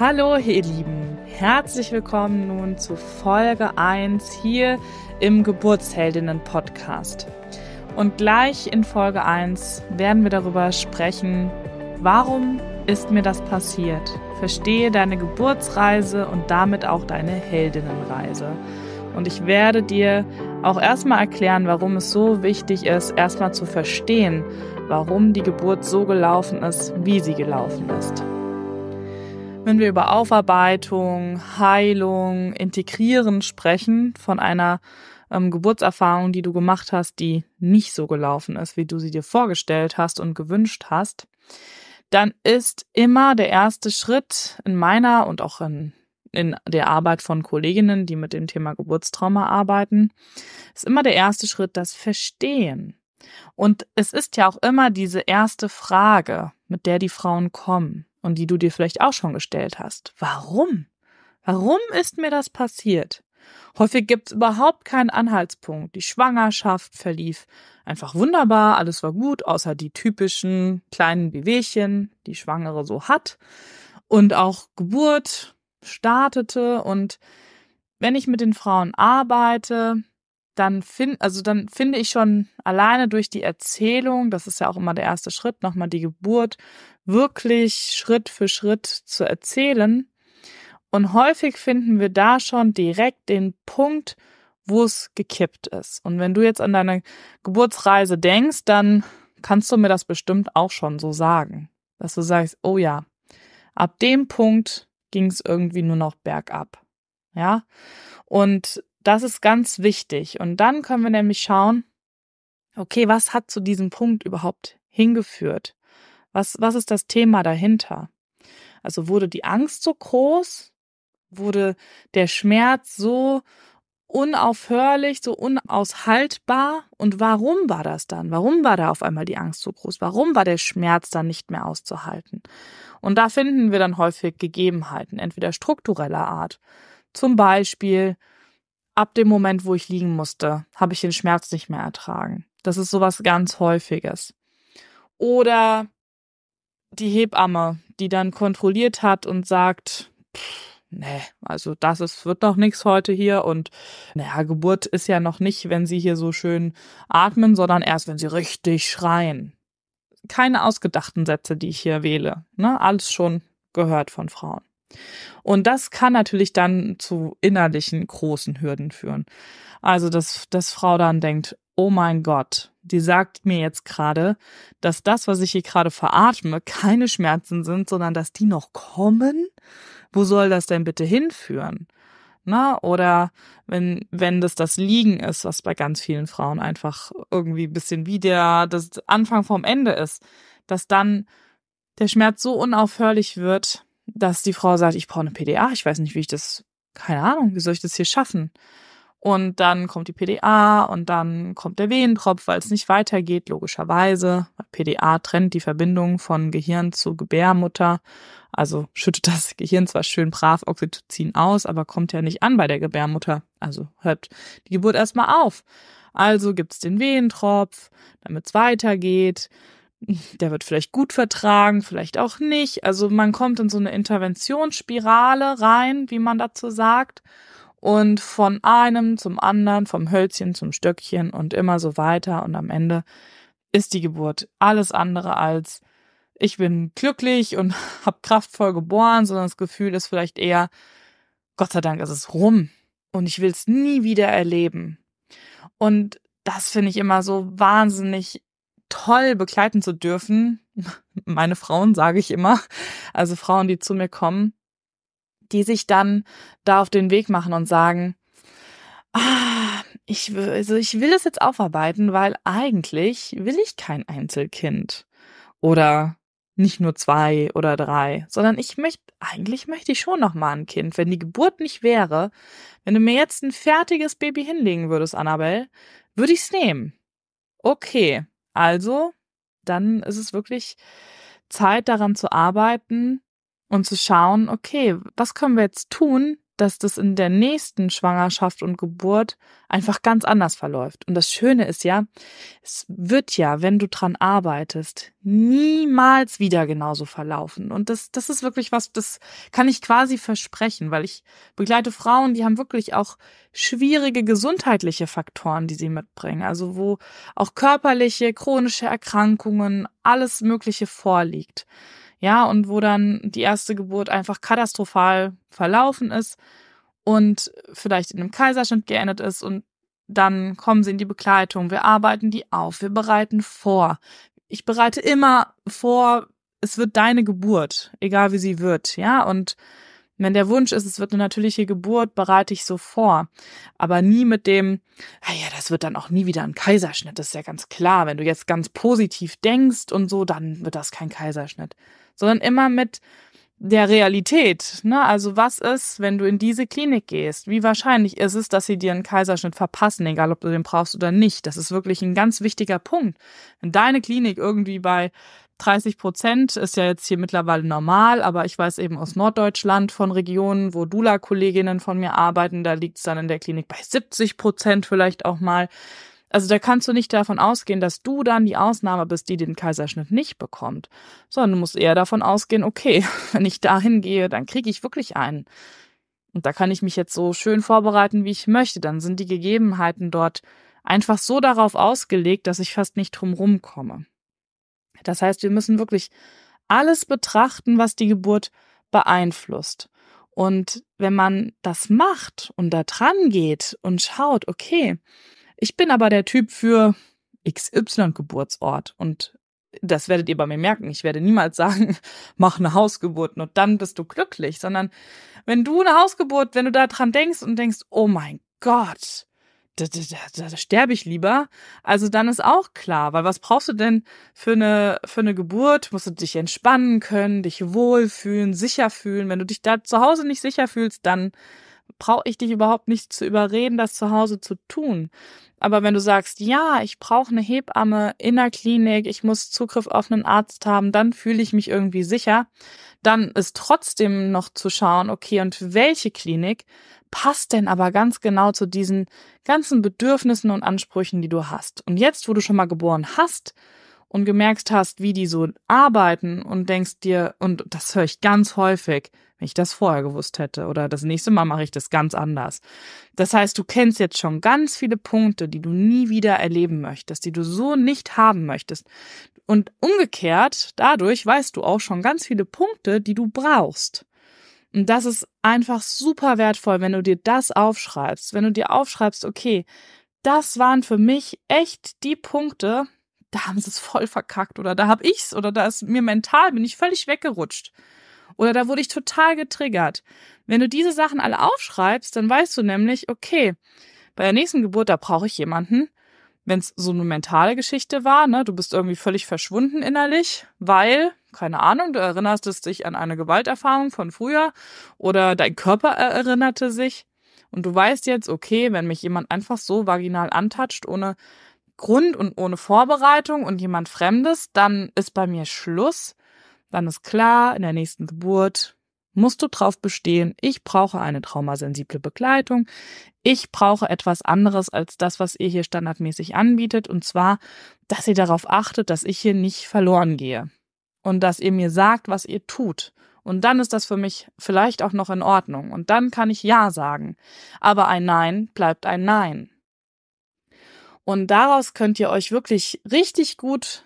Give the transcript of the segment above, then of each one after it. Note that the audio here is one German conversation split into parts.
Hallo, ihr Lieben. Herzlich willkommen nun zu Folge 1 hier im Geburtsheldinnen-Podcast. Und gleich in Folge 1 werden wir darüber sprechen, warum ist mir das passiert? Verstehe deine Geburtsreise und damit auch deine Heldinnenreise. Und ich werde dir auch erstmal erklären, warum es so wichtig ist, erstmal zu verstehen, warum die Geburt so gelaufen ist, wie sie gelaufen ist. Wenn wir über Aufarbeitung, Heilung, Integrieren sprechen von einer ähm, Geburtserfahrung, die du gemacht hast, die nicht so gelaufen ist, wie du sie dir vorgestellt hast und gewünscht hast, dann ist immer der erste Schritt in meiner und auch in, in der Arbeit von Kolleginnen, die mit dem Thema Geburtstrauma arbeiten, ist immer der erste Schritt das Verstehen. Und es ist ja auch immer diese erste Frage, mit der die Frauen kommen und die du dir vielleicht auch schon gestellt hast. Warum? Warum ist mir das passiert? Häufig gibt es überhaupt keinen Anhaltspunkt. Die Schwangerschaft verlief einfach wunderbar, alles war gut, außer die typischen kleinen Bewegchen, die Schwangere so hat. Und auch Geburt startete. Und wenn ich mit den Frauen arbeite, dann finde, also dann finde ich schon alleine durch die Erzählung, das ist ja auch immer der erste Schritt, nochmal die Geburt, wirklich Schritt für Schritt zu erzählen. Und häufig finden wir da schon direkt den Punkt, wo es gekippt ist. Und wenn du jetzt an deine Geburtsreise denkst, dann kannst du mir das bestimmt auch schon so sagen, dass du sagst, oh ja, ab dem Punkt ging es irgendwie nur noch bergab. Ja. Und das ist ganz wichtig. Und dann können wir nämlich schauen, okay, was hat zu diesem Punkt überhaupt hingeführt? Was, was ist das Thema dahinter? Also wurde die Angst so groß? Wurde der Schmerz so unaufhörlich, so unaushaltbar? Und warum war das dann? Warum war da auf einmal die Angst so groß? Warum war der Schmerz dann nicht mehr auszuhalten? Und da finden wir dann häufig Gegebenheiten, entweder struktureller Art. Zum Beispiel, ab dem Moment, wo ich liegen musste, habe ich den Schmerz nicht mehr ertragen. Das ist sowas ganz Häufiges. Oder die Hebamme, die dann kontrolliert hat und sagt, pff, nee, also das ist, wird noch nichts heute hier und naja, Geburt ist ja noch nicht, wenn sie hier so schön atmen, sondern erst, wenn sie richtig schreien. Keine ausgedachten Sätze, die ich hier wähle. Ne? Alles schon gehört von Frauen. Und das kann natürlich dann zu innerlichen großen Hürden führen. Also, dass, dass Frau dann denkt, oh mein Gott, die sagt mir jetzt gerade, dass das, was ich hier gerade veratme, keine Schmerzen sind, sondern dass die noch kommen. Wo soll das denn bitte hinführen? Na, oder wenn, wenn das das Liegen ist, was bei ganz vielen Frauen einfach irgendwie ein bisschen wie der, das Anfang vom Ende ist, dass dann der Schmerz so unaufhörlich wird, dass die Frau sagt, ich brauche eine PDA, ich weiß nicht, wie ich das, keine Ahnung, wie soll ich das hier schaffen? Und dann kommt die PDA und dann kommt der Wehentropf, weil es nicht weitergeht, logischerweise. PDA trennt die Verbindung von Gehirn zu Gebärmutter. Also schüttet das Gehirn zwar schön brav Oxytocin aus, aber kommt ja nicht an bei der Gebärmutter. Also hört die Geburt erstmal auf. Also gibt's den Wehentropf, damit's weitergeht der wird vielleicht gut vertragen, vielleicht auch nicht. Also man kommt in so eine Interventionsspirale rein, wie man dazu sagt. Und von einem zum anderen, vom Hölzchen zum Stöckchen und immer so weiter. Und am Ende ist die Geburt alles andere als ich bin glücklich und habe kraftvoll geboren, sondern das Gefühl ist vielleicht eher, Gott sei Dank ist es rum und ich will es nie wieder erleben. Und das finde ich immer so wahnsinnig toll begleiten zu dürfen. Meine Frauen sage ich immer, also Frauen, die zu mir kommen, die sich dann da auf den Weg machen und sagen, ah, ich, also ich will das jetzt aufarbeiten, weil eigentlich will ich kein Einzelkind oder nicht nur zwei oder drei, sondern ich möchte, eigentlich möchte ich schon noch mal ein Kind. Wenn die Geburt nicht wäre, wenn du mir jetzt ein fertiges Baby hinlegen würdest, Annabelle, würde ich es nehmen. Okay, also, dann ist es wirklich Zeit daran zu arbeiten und zu schauen, okay, was können wir jetzt tun, dass das in der nächsten Schwangerschaft und Geburt einfach ganz anders verläuft. Und das Schöne ist ja, es wird ja, wenn du dran arbeitest, niemals wieder genauso verlaufen. Und das, das ist wirklich was, das kann ich quasi versprechen, weil ich begleite Frauen, die haben wirklich auch schwierige gesundheitliche Faktoren, die sie mitbringen. Also wo auch körperliche, chronische Erkrankungen, alles Mögliche vorliegt. Ja, und wo dann die erste Geburt einfach katastrophal verlaufen ist und vielleicht in einem Kaiserschnitt geendet ist und dann kommen sie in die Begleitung, wir arbeiten die auf, wir bereiten vor. Ich bereite immer vor, es wird deine Geburt, egal wie sie wird, ja, und wenn der Wunsch ist, es wird eine natürliche Geburt, bereite ich so vor. Aber nie mit dem, naja, ah das wird dann auch nie wieder ein Kaiserschnitt. Das ist ja ganz klar. Wenn du jetzt ganz positiv denkst und so, dann wird das kein Kaiserschnitt sondern immer mit der Realität. Ne? Also was ist, wenn du in diese Klinik gehst? Wie wahrscheinlich ist es, dass sie dir einen Kaiserschnitt verpassen, egal ob du den brauchst oder nicht? Das ist wirklich ein ganz wichtiger Punkt. Wenn deine Klinik irgendwie bei 30 Prozent ist ja jetzt hier mittlerweile normal, aber ich weiß eben aus Norddeutschland von Regionen, wo Dula-Kolleginnen von mir arbeiten, da liegt es dann in der Klinik bei 70 Prozent vielleicht auch mal. Also da kannst du nicht davon ausgehen, dass du dann die Ausnahme bist, die den Kaiserschnitt nicht bekommt, sondern du musst eher davon ausgehen, okay, wenn ich dahin gehe, dann kriege ich wirklich einen. Und da kann ich mich jetzt so schön vorbereiten, wie ich möchte. Dann sind die Gegebenheiten dort einfach so darauf ausgelegt, dass ich fast nicht drumrum komme. Das heißt, wir müssen wirklich alles betrachten, was die Geburt beeinflusst. Und wenn man das macht und da dran geht und schaut, okay, ich bin aber der Typ für XY-Geburtsort und das werdet ihr bei mir merken. Ich werde niemals sagen, mach eine Hausgeburt, nur dann bist du glücklich, sondern wenn du eine Hausgeburt, wenn du da dran denkst und denkst, oh mein Gott, da, da, da, da sterbe ich lieber. Also dann ist auch klar, weil was brauchst du denn für eine, für eine Geburt? Musst du dich entspannen können, dich wohlfühlen, sicher fühlen. Wenn du dich da zu Hause nicht sicher fühlst, dann brauche ich dich überhaupt nicht zu überreden, das zu Hause zu tun. Aber wenn du sagst, ja, ich brauche eine Hebamme in der Klinik, ich muss Zugriff auf einen Arzt haben, dann fühle ich mich irgendwie sicher, dann ist trotzdem noch zu schauen, okay, und welche Klinik passt denn aber ganz genau zu diesen ganzen Bedürfnissen und Ansprüchen, die du hast. Und jetzt, wo du schon mal geboren hast, und gemerkt hast, wie die so arbeiten und denkst dir, und das höre ich ganz häufig, wenn ich das vorher gewusst hätte oder das nächste Mal mache ich das ganz anders. Das heißt, du kennst jetzt schon ganz viele Punkte, die du nie wieder erleben möchtest, die du so nicht haben möchtest. Und umgekehrt, dadurch weißt du auch schon ganz viele Punkte, die du brauchst. Und das ist einfach super wertvoll, wenn du dir das aufschreibst, wenn du dir aufschreibst, okay, das waren für mich echt die Punkte, da haben sie es voll verkackt oder da habe ich's oder da ist mir mental bin ich völlig weggerutscht oder da wurde ich total getriggert. Wenn du diese Sachen alle aufschreibst, dann weißt du nämlich, okay, bei der nächsten Geburt da brauche ich jemanden. Wenn es so eine mentale Geschichte war, ne, du bist irgendwie völlig verschwunden innerlich, weil keine Ahnung, du erinnerst es dich an eine Gewalterfahrung von früher oder dein Körper erinnerte sich und du weißt jetzt, okay, wenn mich jemand einfach so vaginal antatscht, ohne Grund und ohne Vorbereitung und jemand Fremdes, dann ist bei mir Schluss. Dann ist klar, in der nächsten Geburt musst du drauf bestehen, ich brauche eine traumasensible Begleitung. Ich brauche etwas anderes als das, was ihr hier standardmäßig anbietet. Und zwar, dass ihr darauf achtet, dass ich hier nicht verloren gehe. Und dass ihr mir sagt, was ihr tut. Und dann ist das für mich vielleicht auch noch in Ordnung. Und dann kann ich Ja sagen. Aber ein Nein bleibt ein Nein. Und daraus könnt ihr euch wirklich richtig gut,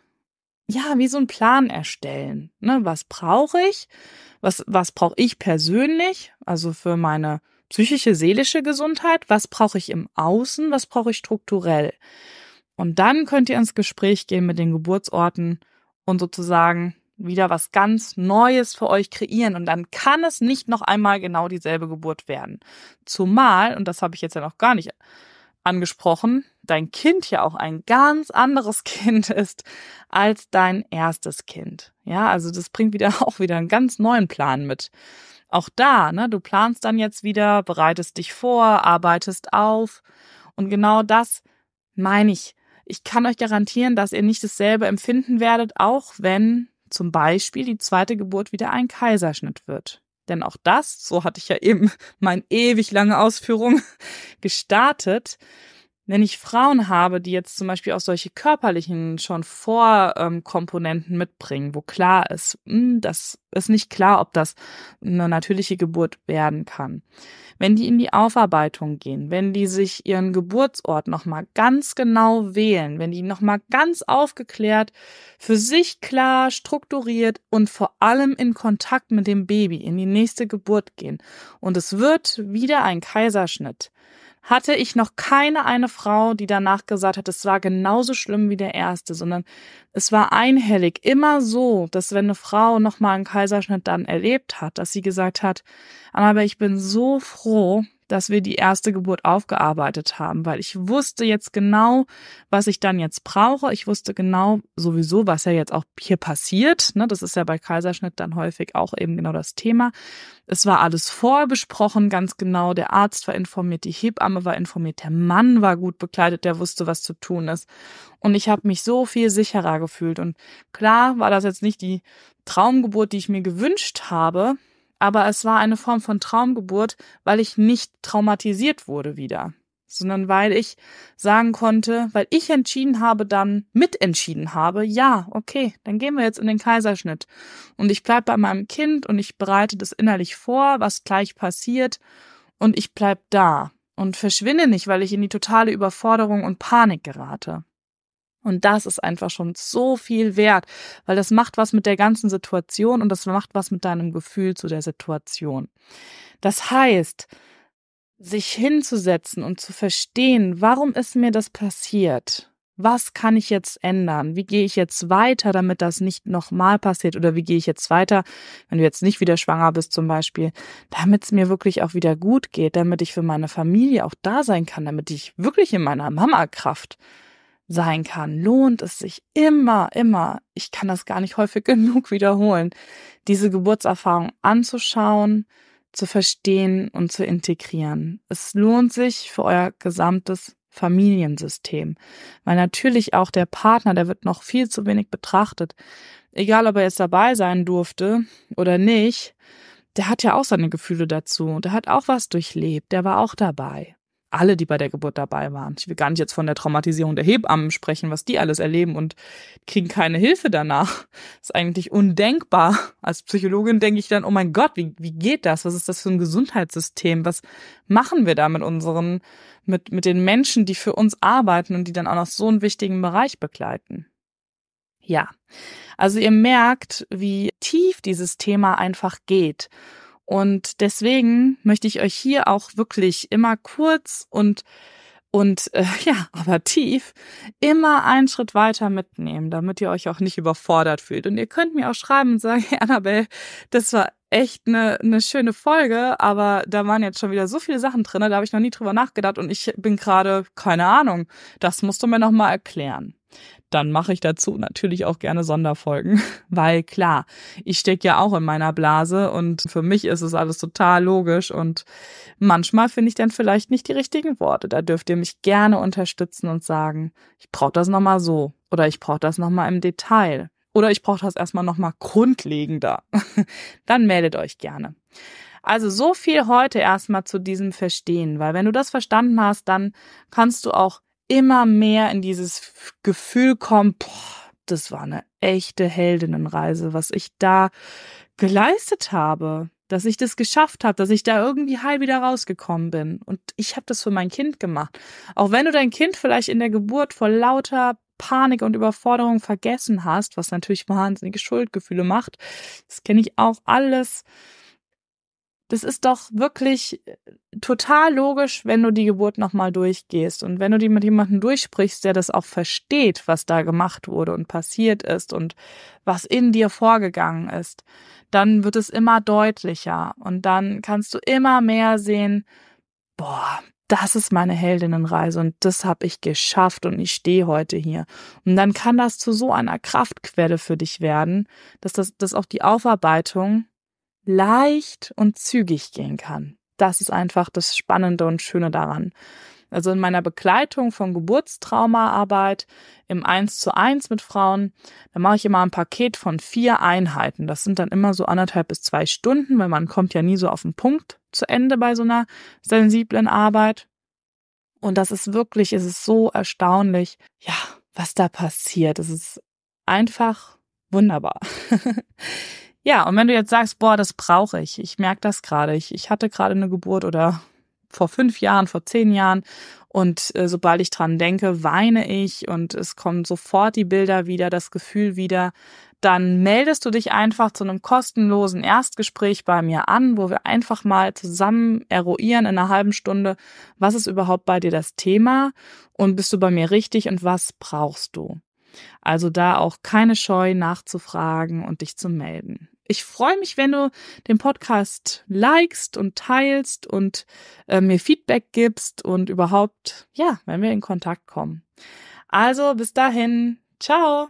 ja, wie so einen Plan erstellen. Ne? Was brauche ich? Was, was brauche ich persönlich? Also für meine psychische, seelische Gesundheit. Was brauche ich im Außen? Was brauche ich strukturell? Und dann könnt ihr ins Gespräch gehen mit den Geburtsorten und sozusagen wieder was ganz Neues für euch kreieren. Und dann kann es nicht noch einmal genau dieselbe Geburt werden. Zumal, und das habe ich jetzt ja noch gar nicht angesprochen, dein Kind ja auch ein ganz anderes Kind ist als dein erstes Kind. Ja, also das bringt wieder auch wieder einen ganz neuen Plan mit. Auch da, ne, du planst dann jetzt wieder, bereitest dich vor, arbeitest auf. Und genau das meine ich. Ich kann euch garantieren, dass ihr nicht dasselbe empfinden werdet, auch wenn zum Beispiel die zweite Geburt wieder ein Kaiserschnitt wird. Denn auch das, so hatte ich ja eben meine ewig lange Ausführung gestartet, wenn ich Frauen habe, die jetzt zum Beispiel auch solche körperlichen schon Vorkomponenten ähm, mitbringen, wo klar ist, mh, hm, das ist nicht klar, ob das eine natürliche Geburt werden kann. Wenn die in die Aufarbeitung gehen, wenn die sich ihren Geburtsort nochmal ganz genau wählen, wenn die nochmal ganz aufgeklärt, für sich klar, strukturiert und vor allem in Kontakt mit dem Baby in die nächste Geburt gehen und es wird wieder ein Kaiserschnitt, hatte ich noch keine eine Frau, die danach gesagt hat, es war genauso schlimm wie der erste, sondern es war einhellig immer so, dass wenn eine Frau nochmal einen Kaiserschnitt dann erlebt hat, dass sie gesagt hat, aber ich bin so froh, dass wir die erste Geburt aufgearbeitet haben, weil ich wusste jetzt genau, was ich dann jetzt brauche. Ich wusste genau sowieso, was ja jetzt auch hier passiert. Ne? Das ist ja bei Kaiserschnitt dann häufig auch eben genau das Thema. Es war alles vorbesprochen, ganz genau. Der Arzt war informiert, die Hebamme war informiert, der Mann war gut bekleidet, der wusste, was zu tun ist. Und ich habe mich so viel sicherer gefühlt. Und klar war das jetzt nicht die Traumgeburt, die ich mir gewünscht habe, aber es war eine Form von Traumgeburt, weil ich nicht traumatisiert wurde wieder, sondern weil ich sagen konnte, weil ich entschieden habe, dann mitentschieden habe, ja, okay, dann gehen wir jetzt in den Kaiserschnitt und ich bleibe bei meinem Kind und ich bereite das innerlich vor, was gleich passiert und ich bleib da und verschwinde nicht, weil ich in die totale Überforderung und Panik gerate. Und das ist einfach schon so viel wert, weil das macht was mit der ganzen Situation und das macht was mit deinem Gefühl zu der Situation. Das heißt, sich hinzusetzen und zu verstehen, warum ist mir das passiert? Was kann ich jetzt ändern? Wie gehe ich jetzt weiter, damit das nicht nochmal passiert? Oder wie gehe ich jetzt weiter, wenn du jetzt nicht wieder schwanger bist zum Beispiel, damit es mir wirklich auch wieder gut geht, damit ich für meine Familie auch da sein kann, damit ich wirklich in meiner Mama-Kraft sein kann, lohnt es sich immer, immer, ich kann das gar nicht häufig genug wiederholen, diese Geburtserfahrung anzuschauen, zu verstehen und zu integrieren. Es lohnt sich für euer gesamtes Familiensystem, weil natürlich auch der Partner, der wird noch viel zu wenig betrachtet. Egal, ob er jetzt dabei sein durfte oder nicht, der hat ja auch seine Gefühle dazu, der hat auch was durchlebt, der war auch dabei alle, die bei der Geburt dabei waren. Ich will gar nicht jetzt von der Traumatisierung der Hebammen sprechen, was die alles erleben und kriegen keine Hilfe danach. Das ist eigentlich undenkbar. Als Psychologin denke ich dann, oh mein Gott, wie, wie geht das? Was ist das für ein Gesundheitssystem? Was machen wir da mit unseren, mit, mit den Menschen, die für uns arbeiten und die dann auch noch so einen wichtigen Bereich begleiten? Ja. Also ihr merkt, wie tief dieses Thema einfach geht und deswegen möchte ich euch hier auch wirklich immer kurz und und äh, ja, aber tief immer einen Schritt weiter mitnehmen, damit ihr euch auch nicht überfordert fühlt. Und ihr könnt mir auch schreiben und sagen, Annabelle, das war echt eine, eine schöne Folge, aber da waren jetzt schon wieder so viele Sachen drin, da habe ich noch nie drüber nachgedacht und ich bin gerade, keine Ahnung, das musst du mir nochmal erklären dann mache ich dazu natürlich auch gerne Sonderfolgen, weil klar, ich stecke ja auch in meiner Blase und für mich ist es alles total logisch und manchmal finde ich dann vielleicht nicht die richtigen Worte. Da dürft ihr mich gerne unterstützen und sagen, ich brauche das nochmal so oder ich brauche das nochmal im Detail oder ich brauche das erstmal nochmal grundlegender. dann meldet euch gerne. Also so viel heute erstmal zu diesem Verstehen, weil wenn du das verstanden hast, dann kannst du auch immer mehr in dieses Gefühl kommen, boah, das war eine echte Heldinnenreise, was ich da geleistet habe, dass ich das geschafft habe, dass ich da irgendwie heil wieder rausgekommen bin. Und ich habe das für mein Kind gemacht. Auch wenn du dein Kind vielleicht in der Geburt vor lauter Panik und Überforderung vergessen hast, was natürlich wahnsinnige Schuldgefühle macht, das kenne ich auch alles das ist doch wirklich äh, total logisch, wenn du die Geburt nochmal durchgehst und wenn du die mit jemandem durchsprichst, der das auch versteht, was da gemacht wurde und passiert ist und was in dir vorgegangen ist, dann wird es immer deutlicher und dann kannst du immer mehr sehen, boah, das ist meine Heldinnenreise und das habe ich geschafft und ich stehe heute hier. Und dann kann das zu so einer Kraftquelle für dich werden, dass das dass auch die Aufarbeitung leicht und zügig gehen kann. Das ist einfach das Spannende und Schöne daran. Also in meiner Begleitung von Geburtstraumaarbeit im 1 zu 1 mit Frauen, da mache ich immer ein Paket von vier Einheiten. Das sind dann immer so anderthalb bis zwei Stunden, weil man kommt ja nie so auf den Punkt zu Ende bei so einer sensiblen Arbeit. Und das ist wirklich, es ist so erstaunlich, ja, was da passiert. Es ist einfach wunderbar. Ja, und wenn du jetzt sagst, boah, das brauche ich, ich merke das gerade, ich, ich hatte gerade eine Geburt oder vor fünf Jahren, vor zehn Jahren und äh, sobald ich dran denke, weine ich und es kommen sofort die Bilder wieder, das Gefühl wieder, dann meldest du dich einfach zu einem kostenlosen Erstgespräch bei mir an, wo wir einfach mal zusammen eruieren in einer halben Stunde, was ist überhaupt bei dir das Thema und bist du bei mir richtig und was brauchst du. Also da auch keine Scheu nachzufragen und dich zu melden ich freue mich, wenn du den Podcast likest und teilst und äh, mir Feedback gibst und überhaupt, ja, wenn wir in Kontakt kommen. Also bis dahin, ciao!